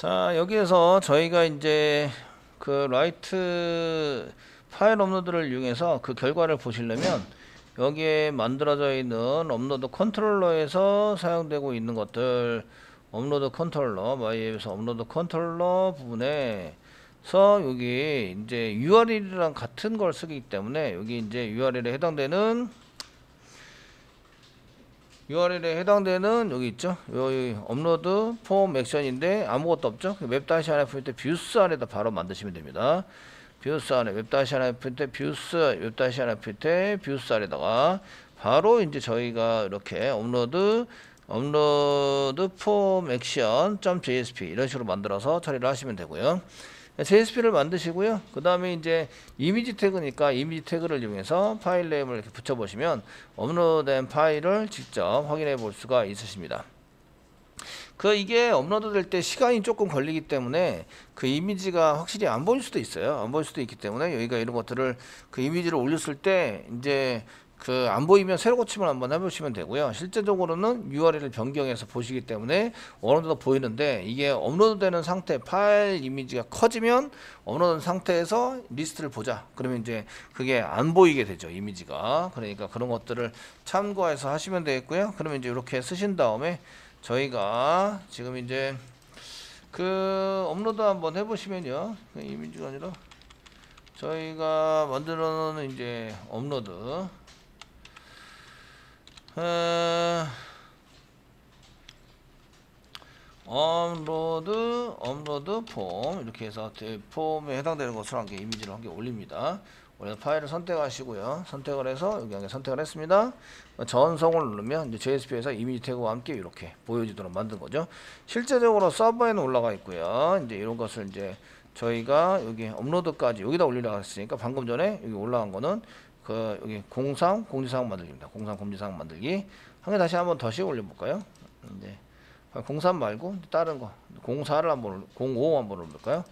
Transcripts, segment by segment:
자 여기에서 저희가 이제 그 라이트 파일 업로드를 이용해서 그 결과를 보시려면 여기에 만들어져 있는 업로드 컨트롤러에서 사용되고 있는 것들 업로드 컨트롤러 마이앱에서 업로드 컨트롤러 부분에 서 여기 이제 URL이랑 같은 걸 쓰기 때문에 여기 이제 URL에 해당되는 URL에 해당되는 여기 있죠. 여기 업로드 폼 액션인데 아무것도 없죠. 웹 다시 하나 풀때 뷰스 안에다 바로 만드시면 됩니다. 뷰스 안에 웹 다시 하나 풀때 뷰스 웹 다시 하나 풀때 뷰스 안에다가 바로 이제 저희가 이렇게 업로드 업로드 폼 액션 .jsp 이런 식으로 만들어서 처리를 하시면 되고요. JSP를 만드시고요. 그 다음에 이제 이미지 태그니까 이미지 태그를 이용해서 파일 네임을 이렇게 붙여보시면 업로드된 파일을 직접 확인해 볼 수가 있으십니다. 그 이게 업로드 될 때 시간이 조금 걸리기 때문에 그 이미지가 확실히 안 보일 수도 있어요. 안 보일 수도 있기 때문에 여기가 이런 것들을 그 이미지를 올렸을 때 이제 그안 보이면 새로 고침을 한번 해보시면 되고요. 실제적으로는 URL을 변경해서 보시기 때문에 어느 정도 보이는데 이게 업로드되는 상태 파일 이미지가 커지면 업로드 상태에서 리스트를 보자. 그러면 이제 그게 안 보이게 되죠 이미지가. 그러니까 그런 것들을 참고해서 하시면 되겠고요. 그러면 이제 이렇게 쓰신 다음에 저희가 지금 이제 그 업로드 한번 해보시면요. 그 이미지가 아니라 저희가 만들어 놓은 이제 업로드 어... 업로드 업로드 폼 이렇게 해서 폼에 해당되는 것으로 한개 이미지를 한 개 올립니다. 원래 파일을 선택하시고요. 선택을 해서 여기 한 개 선택을 했습니다. 전송을 누르면 이제 JSP에서 이미지 태그와 함께 이렇게 보여지도록 만든 거죠. 실제적으로 서버에는 올라가 있고요. 이제 이런 것을 이제 저희가 여기 업로드까지 여기다 올리라고 했으니까 방금 전에 여기 올라간 거는 그 여기 공상 공지사항 만들기입니다. 공상 공지사항 만들기 한 개 다시 한번 더씩 올려볼까요? 이제 네. 아, 공산 말고 다른 거 공사를 한번 05 한번 올려볼까요?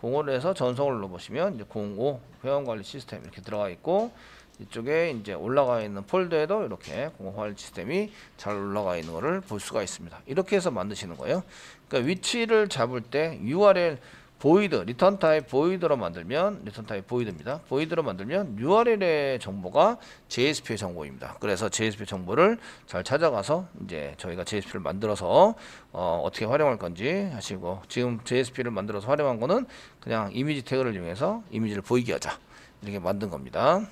05를 해서 전송을 눌러보시면 이제 05 회원관리 시스템 이렇게 들어가 있고 이쪽에 이제 올라가 있는 폴더에도 이렇게 공관리 시스템이 잘 올라가 있는 것을 볼 수가 있습니다. 이렇게 해서 만드시는 거예요. 그러니까 위치를 잡을 때 URL 보이드, 리턴 타입 보이드로 만들면 리턴 타입 보이드입니다. 보이드로 만들면 URL의 정보가 JSP의 정보입니다. 그래서 JSP 정보를 잘 찾아가서 이제 저희가 JSP를 만들어서 어, 어떻게 활용할 건지 하시고 지금 JSP를 만들어서 활용한 거는 그냥 이미지 태그를 이용해서 이미지를 보이게 하자 이렇게 만든 겁니다.